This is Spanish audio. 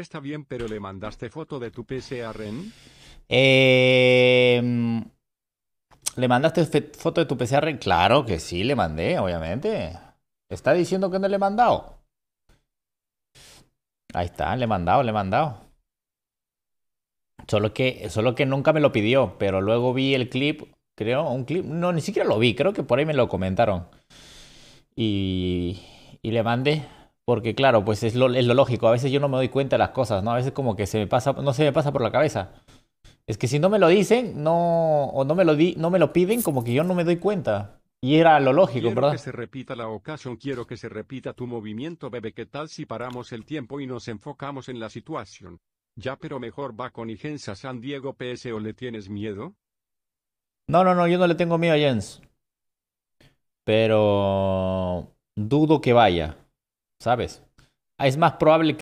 Está bien, pero ¿le mandaste foto de tu PC a Ren? Em, ¿Le mandaste foto de tu PC a Ren? Claro que sí, le mandé, obviamente. ¿Está diciendo que no le he mandado? Ahí está, le he mandado, le he mandado. Solo que, solo que nunca me lo pidió, pero luego vi el clip, creo, un clip, no, ni siquiera lo vi, creo que por ahí me lo comentaron. Y, y le mandé, porque claro, pues es lo, lógico. A veces yo no me doy cuenta de las cosas, ¿no? A veces como que se me pasa, no se me pasa por la cabeza. Es que si no me lo dicen, no, o no me lo, di, no me lo piden, como que yo no me doy cuenta. Y era lo lógico, ¿verdad? Quiero que se repita la ocasión, quiero que se repita tu movimiento, bebé. ¿Qué tal si paramos el tiempo y nos enfocamos en la situación? Ya, pero mejor va con Igenza San Diego PS o le tienes miedo? No, no, no, yo no le tengo miedo a Jens. Pero dudo que vaya. ¿sabes? Es más probable